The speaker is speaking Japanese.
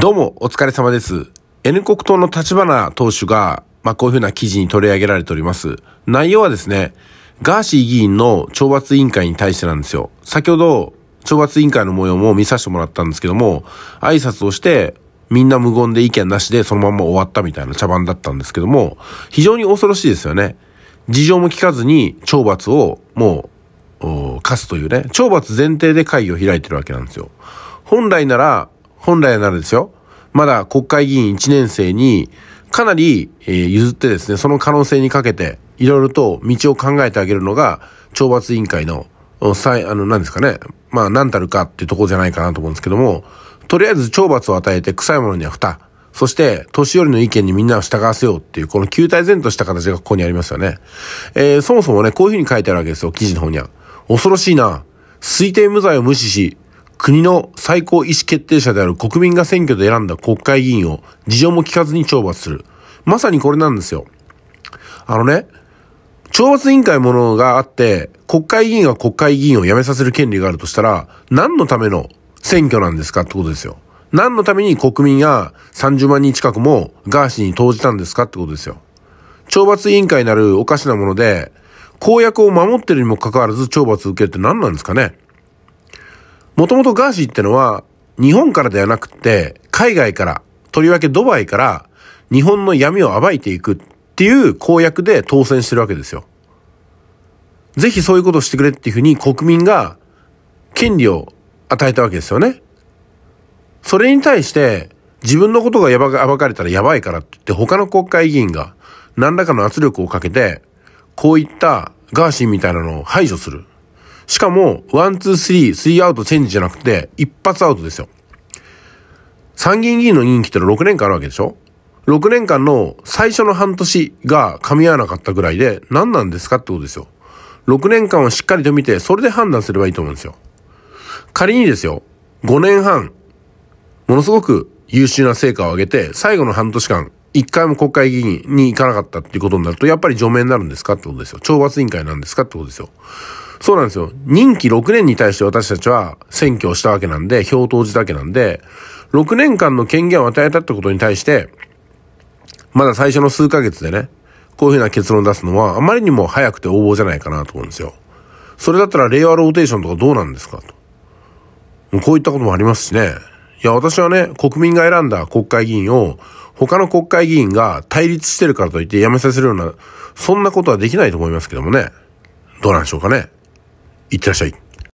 どうも、お疲れ様です。N 国党の立花党首が、まあ、こういうふうな記事に取り上げられております。内容はですね、ガーシー議員の懲罰委員会に対してなんですよ。先ほど、懲罰委員会の模様も見させてもらったんですけども、挨拶をして、みんな無言で意見なしでそのまま終わったみたいな茶番だったんですけども、非常に恐ろしいですよね。事情も聞かずに懲罰をもう、課すというね、懲罰前提で会議を開いてるわけなんですよ。本来なら、本来ならですよ、まだ国会議員1年生にかなり、えー、譲ってですね、その可能性にかけて、いろいろと道を考えてあげるのが、懲罰委員会の、最、あの、何ですかね、まあ、何たるかっていうところじゃないかなと思うんですけども、とりあえず懲罰を与えて臭いものには蓋。そして、年寄りの意見にみんなを従わせようっていう、この旧体前とした形がここにありますよね。えー、そもそもね、こういうふうに書いてあるわけですよ、記事の方には。恐ろしいな。推定無罪を無視し、国の最高意思決定者である国民が選挙で選んだ国会議員を事情も聞かずに懲罰する。まさにこれなんですよ。あのね、懲罰委員会ものがあって、国会議員が国会議員を辞めさせる権利があるとしたら、何のための選挙なんですかってことですよ。何のために国民が30万人近くもガーシーに投じたんですかってことですよ。懲罰委員会なるおかしなもので、公約を守ってるにもかかわらず懲罰受けるって何なんですかねもともとガーシーってのは、日本からではなくて、海外から、とりわけドバイから、日本の闇を暴いていくっていう公約で当選してるわけですよ。ぜひそういうことをしてくれっていうふうに国民が権利を与えたわけですよね。それに対して、自分のことが暴かれたらやばいからって他の国会議員が何らかの圧力をかけて、こういったガーシーみたいなのを排除する。しかも、ワン、ツー、スリー、スリーアウトチェンジじゃなくて、一発アウトですよ。参議院議員の任期ってのは6年間あるわけでしょ ?6 年間の最初の半年が噛み合わなかったぐらいで、何なんですかってことですよ。6年間をしっかりと見て、それで判断すればいいと思うんですよ。仮にですよ、5年半、ものすごく優秀な成果を上げて、最後の半年間、一回も国会議員に行かなかったっていうことになると、やっぱり除名になるんですかってことですよ。懲罰委員会なんですかってことですよ。そうなんですよ。任期6年に対して私たちは選挙をしたわけなんで、票を投じたわけなんで、6年間の権限を与えたってことに対して、まだ最初の数ヶ月でね、こういうふうな結論を出すのは、あまりにも早くて横暴じゃないかなと思うんですよ。それだったら令和ローテーションとかどうなんですかと。こういったこともありますしね。いや、私はね、国民が選んだ国会議員を、他の国会議員が対立してるからといって辞めさせるような、そんなことはできないと思いますけどもね。どうなんでしょうかね。ittersa